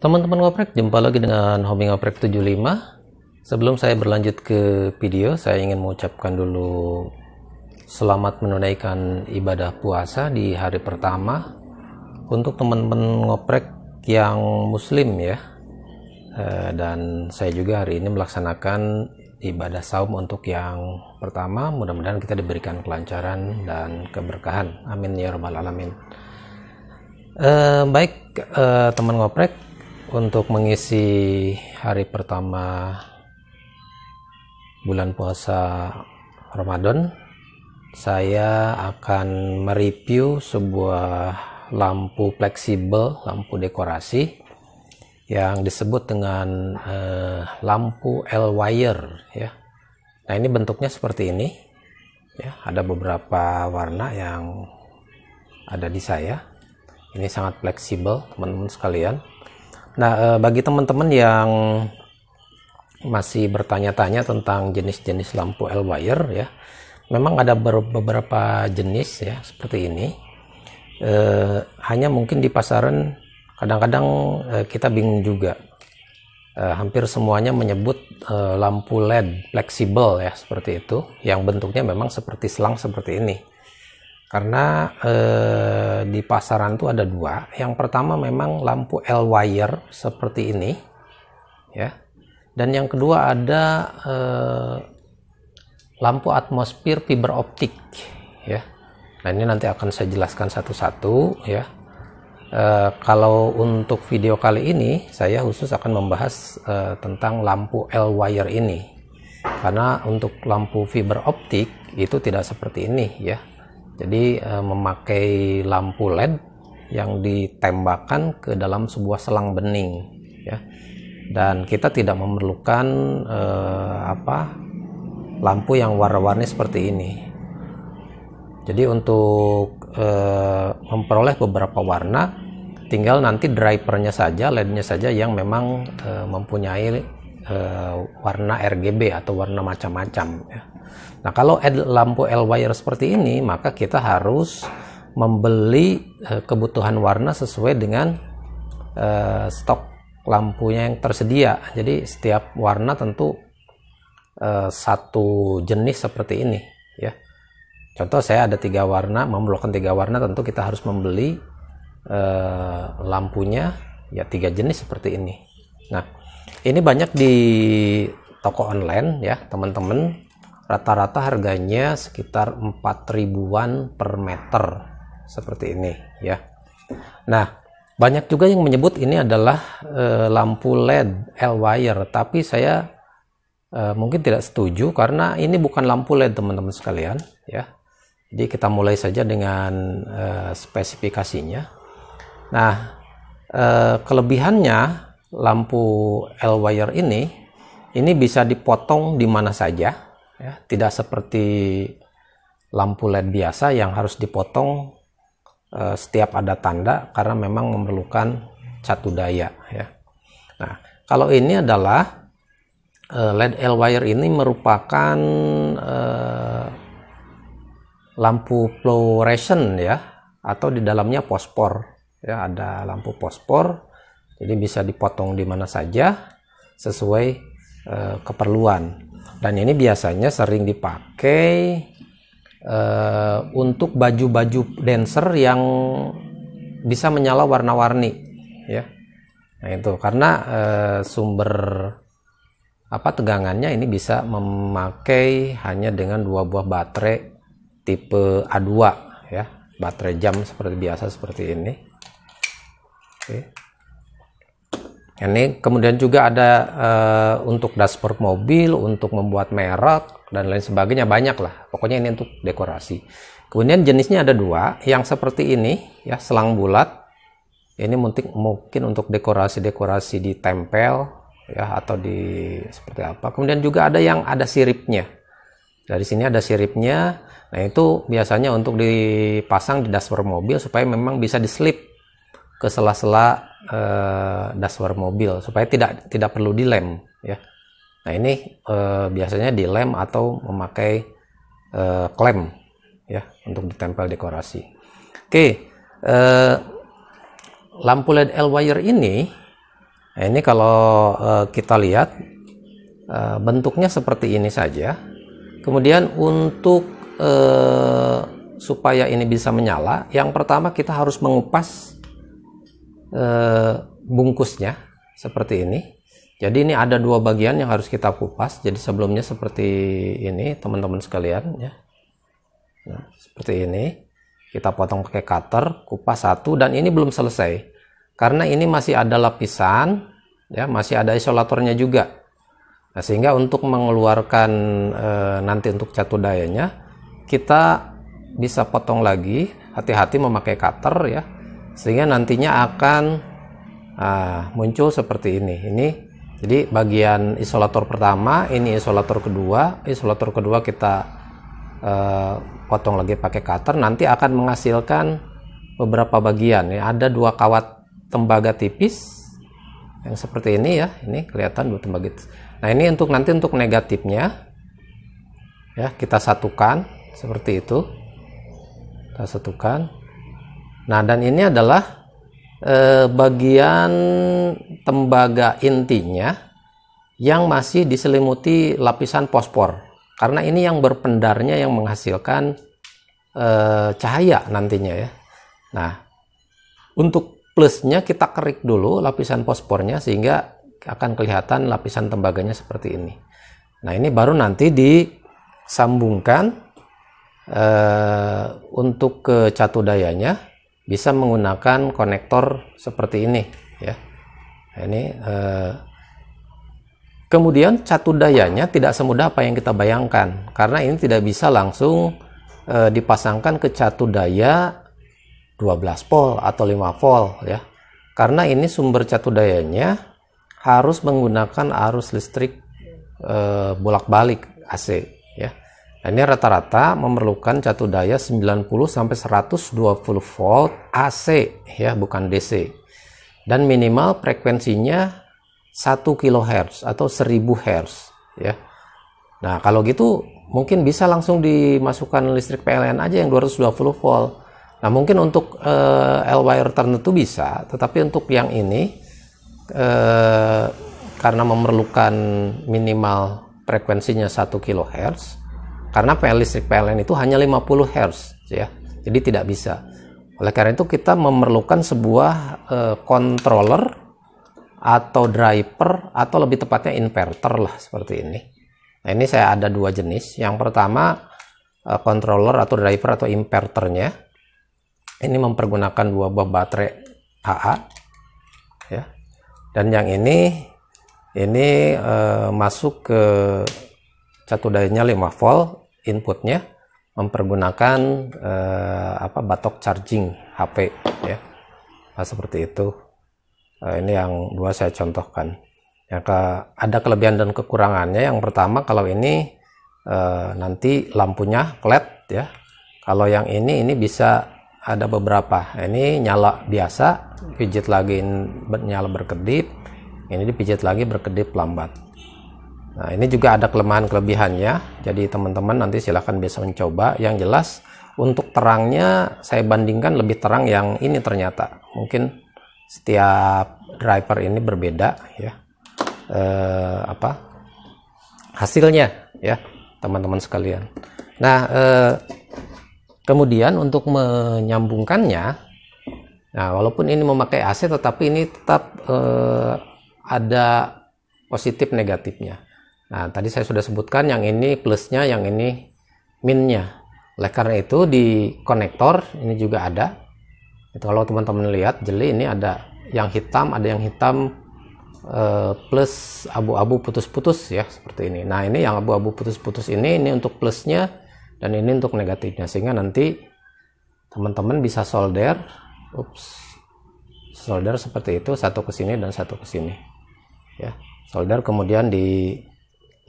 Teman-teman ngoprek, jumpa lagi dengan Hobi Ngoprek 75. Sebelum saya berlanjut ke video, saya ingin mengucapkan dulu selamat menunaikan ibadah puasa di hari pertama untuk teman-teman ngoprek yang muslim ya. Eh, dan saya juga hari ini melaksanakan ibadah saum untuk yang pertama. Mudah-mudahan kita diberikan kelancaran dan keberkahan. Amin ya rabbal alamin. Eh, baik eh, teman ngoprek, untuk mengisi hari pertama bulan puasa Ramadan saya akan mereview sebuah lampu fleksibel, lampu dekorasi yang disebut dengan eh, lampu L wire ya. Nah, ini bentuknya seperti ini. Ya, ada beberapa warna yang ada di saya. Ini sangat fleksibel, teman-teman sekalian Nah, eh, bagi teman-teman yang masih bertanya-tanya tentang jenis-jenis lampu L wire ya. Memang ada beberapa jenis ya seperti ini. E, hanya mungkin di pasaran kadang-kadang e, kita bingung juga. E, hampir semuanya menyebut lampu LED fleksibel ya seperti itu yang bentuknya memang seperti selang seperti ini karena eh, di pasaran itu ada dua. Yang pertama memang lampu L wire seperti ini, ya. Dan yang kedua ada eh, lampu atmosfer fiber optik, ya. Nah ini nanti akan saya jelaskan satu-satu, ya. Eh, kalau untuk video kali ini saya khusus akan membahas eh, tentang lampu L wire ini, karena untuk lampu fiber optik itu tidak seperti ini, ya jadi e, memakai lampu LED yang ditembakkan ke dalam sebuah selang bening ya. Dan kita tidak memerlukan e, apa lampu yang warna-warni seperti ini. Jadi untuk e, memperoleh beberapa warna tinggal nanti drivernya saja, LED-nya saja yang memang e, mempunyai uh, warna RGB atau warna macam-macam. Ya. Nah kalau lampu L wire seperti ini maka kita harus membeli uh, kebutuhan warna sesuai dengan uh, stok lampunya yang tersedia. Jadi setiap warna tentu uh, satu jenis seperti ini ya. Contoh saya ada tiga warna, memerlukan tiga warna tentu kita harus membeli uh, lampunya ya tiga jenis seperti ini. Nah ini banyak di toko online ya teman-teman rata-rata harganya sekitar 4 ribuan per meter seperti ini ya nah banyak juga yang menyebut ini adalah e, lampu LED L-wire tapi saya e, mungkin tidak setuju karena ini bukan lampu LED teman-teman sekalian ya jadi kita mulai saja dengan e, spesifikasinya nah e, kelebihannya lampu L wire ini ini bisa dipotong di mana saja ya. tidak seperti lampu LED biasa yang harus dipotong eh, setiap ada tanda karena memang memerlukan satu daya ya. Nah, kalau ini adalah eh, LED L e wire ini merupakan eh, lampu fluorescent ya atau di dalamnya fosfor, ya ada lampu fosfor. Jadi bisa dipotong di mana saja sesuai e, keperluan. Dan ini biasanya sering dipakai e, untuk baju-baju dancer yang bisa menyala warna-warni, ya. Nah itu karena e, sumber apa tegangannya ini bisa memakai hanya dengan dua buah baterai tipe A2 ya baterai jam seperti biasa seperti ini oke ini kemudian juga ada e, untuk dashboard mobil, untuk membuat merek dan lain sebagainya banyak lah. Pokoknya ini untuk dekorasi. Kemudian jenisnya ada dua, yang seperti ini ya selang bulat. Ini mungkin mungkin untuk dekorasi-dekorasi ditempel ya atau di seperti apa. Kemudian juga ada yang ada siripnya. Dari sini ada siripnya. Nah, itu biasanya untuk dipasang di dashboard mobil supaya memang bisa diselip ke sela-sela eh, dashboard mobil supaya tidak tidak perlu dilem ya. Nah ini eh, biasanya dilem atau memakai eh, klem ya untuk ditempel dekorasi. Oke, eh, lampu LED L wire ini, nah, ini kalau kita lihat bentuknya seperti ini saja. Kemudian untuk supaya ini bisa menyala, yang pertama kita harus mengupas Eh, bungkusnya seperti ini. Jadi ini ada dua bagian yang harus kita kupas. Jadi sebelumnya seperti ini teman-teman sekalian ya. Nah, seperti ini. Kita potong pakai cutter, kupas satu dan ini belum selesai. Karena ini masih ada lapisan ya, masih ada isolatornya juga. Nah, sehingga untuk mengeluarkan e, nanti untuk catu dayanya kita bisa potong lagi, hati-hati memakai cutter ya sehingga nantinya akan uh, muncul seperti ini ini jadi bagian isolator pertama ini isolator kedua isolator kedua kita uh, potong lagi pakai cutter nanti akan menghasilkan beberapa bagian ya ada dua kawat tembaga tipis yang seperti ini ya ini kelihatan dua tembaga tipis. nah ini untuk nanti untuk negatifnya ya kita satukan seperti itu kita satukan Nah, dan ini adalah eh, bagian tembaga intinya yang masih diselimuti lapisan fosfor. Karena ini yang berpendarnya yang menghasilkan eh, cahaya nantinya ya. Nah, untuk plusnya kita kerik dulu lapisan fosfornya sehingga akan kelihatan lapisan tembaganya seperti ini. Nah, ini baru nanti disambungkan eh, untuk ke catu dayanya bisa menggunakan konektor seperti ini ya nah, ini eh, kemudian catu dayanya tidak semudah apa yang kita bayangkan karena ini tidak bisa langsung eh, dipasangkan ke catu daya 12 volt atau 5 volt ya karena ini sumber catu dayanya harus menggunakan arus listrik eh, bolak-balik AC Nah, ini rata-rata memerlukan catu daya 90 sampai 120 volt AC ya, bukan DC. Dan minimal frekuensinya 1 kHz atau 1000 Hz ya. Nah, kalau gitu mungkin bisa langsung dimasukkan listrik PLN aja yang 220 volt. Nah, mungkin untuk uh, L-wire tertentu bisa, tetapi untuk yang ini uh, karena memerlukan minimal frekuensinya 1 kHz karena PL listrik PLN itu hanya 50 Hz ya jadi tidak bisa oleh karena itu kita memerlukan sebuah eh, controller atau driver atau lebih tepatnya inverter lah seperti ini nah ini saya ada dua jenis yang pertama eh, controller atau driver atau inverternya ini mempergunakan dua buah baterai AA ya dan yang ini ini eh, masuk ke satu dayanya 5 volt inputnya mempergunakan eh, apa batok charging HP ya nah, seperti itu nah, ini yang dua saya contohkan ya ke, ada kelebihan dan kekurangannya yang pertama kalau ini eh, nanti lampunya flat ya kalau yang ini ini bisa ada beberapa ini nyala biasa pijit lagi nyala berkedip ini dipijit lagi berkedip lambat Nah, ini juga ada kelemahan kelebihannya. Jadi teman-teman nanti silahkan bisa mencoba. Yang jelas untuk terangnya saya bandingkan lebih terang yang ini ternyata. Mungkin setiap driver ini berbeda ya. Eh, apa? hasilnya ya, teman-teman sekalian. Nah, eh, kemudian untuk menyambungkannya nah walaupun ini memakai AC tetapi ini tetap eh, ada positif negatifnya. Nah, tadi saya sudah sebutkan yang ini plusnya, yang ini minnya. Oleh karena itu di konektor ini juga ada. Itu kalau teman-teman lihat jeli ini ada yang hitam, ada yang hitam eh, plus abu-abu putus-putus ya seperti ini. Nah, ini yang abu-abu putus-putus ini ini untuk plusnya dan ini untuk negatifnya sehingga nanti teman-teman bisa solder ups solder seperti itu satu ke sini dan satu ke sini ya solder kemudian di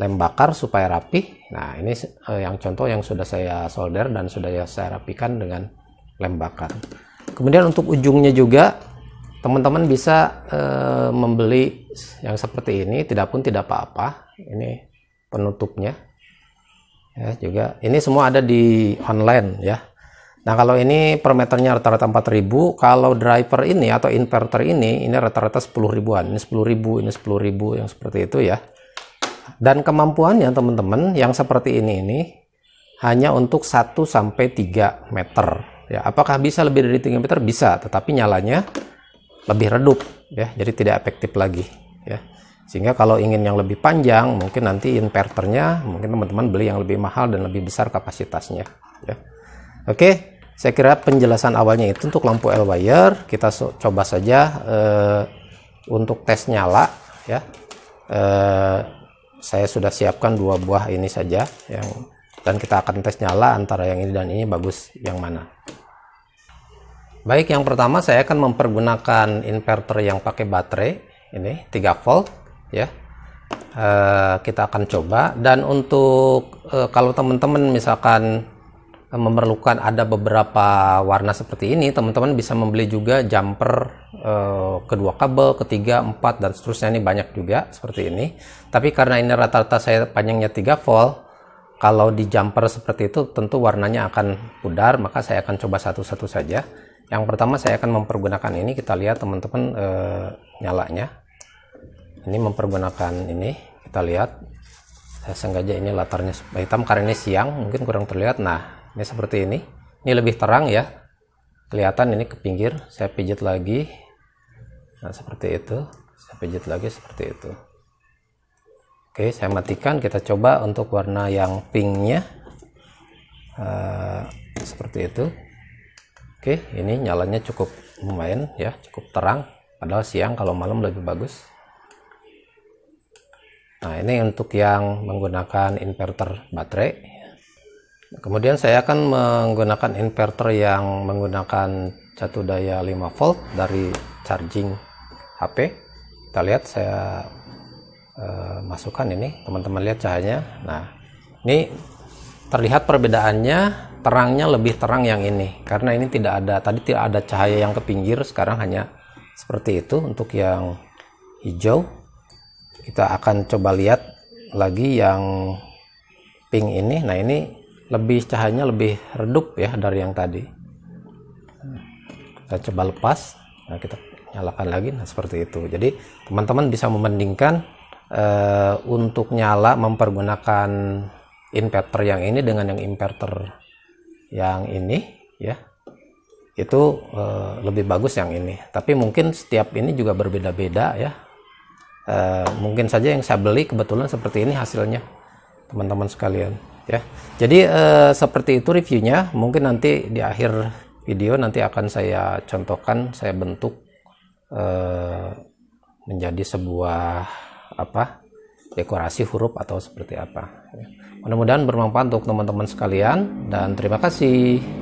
lem bakar supaya rapi. Nah, ini eh, yang contoh yang sudah saya solder dan sudah ya saya rapikan dengan lem bakar. Kemudian untuk ujungnya juga teman-teman bisa eh, membeli yang seperti ini, tidak pun tidak apa-apa. Ini penutupnya. Ya, juga ini semua ada di online ya. Nah, kalau ini per meternya rata-rata 4000, kalau driver ini atau inverter ini ini rata-rata 10 ribuan. Ini 10.000, ini 10.000 yang seperti itu ya. Dan kemampuannya teman-teman yang seperti ini ini hanya untuk 1 sampai 3 meter. Ya, apakah bisa lebih dari 3 meter? Bisa, tetapi nyalanya lebih redup ya, jadi tidak efektif lagi ya. Sehingga kalau ingin yang lebih panjang, mungkin nanti inverternya mungkin teman-teman beli yang lebih mahal dan lebih besar kapasitasnya ya. Oke, saya kira penjelasan awalnya itu untuk lampu L wire kita so coba saja eh, untuk tes nyala ya. Eh, saya sudah siapkan dua buah ini saja yang dan kita akan tes nyala antara yang ini dan ini bagus yang mana baik yang pertama saya akan mempergunakan inverter yang pakai baterai ini 3 volt ya e, kita akan coba dan untuk e, kalau teman-teman misalkan memerlukan ada beberapa warna seperti ini, teman-teman bisa membeli juga jumper eh, kedua kabel, ketiga, empat, dan seterusnya ini banyak juga seperti ini. Tapi karena ini rata-rata saya panjangnya 3 volt, kalau di jumper seperti itu tentu warnanya akan pudar maka saya akan coba satu-satu saja yang pertama saya akan mempergunakan ini kita lihat teman-teman nyala eh, nyalanya ini mempergunakan ini kita lihat saya sengaja ini latarnya hitam karena ini siang mungkin kurang terlihat nah ini seperti ini ini lebih terang ya kelihatan ini ke pinggir saya pijit lagi nah seperti itu saya pijit lagi seperti itu oke saya matikan kita coba untuk warna yang pinknya uh, seperti itu oke ini nyalanya cukup lumayan ya cukup terang padahal siang kalau malam lebih bagus nah ini untuk yang menggunakan inverter baterai Kemudian saya akan menggunakan inverter yang menggunakan satu daya 5 volt dari charging HP. Kita lihat saya e, masukkan ini, teman-teman lihat cahayanya. Nah, ini terlihat perbedaannya terangnya lebih terang yang ini karena ini tidak ada tadi tidak ada cahaya yang ke pinggir sekarang hanya seperti itu untuk yang hijau kita akan coba lihat lagi yang pink ini nah ini lebih cahayanya lebih redup ya dari yang tadi kita coba lepas nah kita nyalakan lagi nah seperti itu jadi teman-teman bisa membandingkan eh, untuk nyala mempergunakan inverter yang ini dengan yang inverter yang ini ya itu e, lebih bagus yang ini tapi mungkin setiap ini juga berbeda-beda ya e, mungkin saja yang saya beli kebetulan seperti ini hasilnya teman-teman sekalian ya jadi eh, seperti itu reviewnya mungkin nanti di akhir video nanti akan saya contohkan saya bentuk eh, menjadi sebuah apa dekorasi huruf atau seperti apa mudah-mudahan bermanfaat untuk teman-teman sekalian dan terima kasih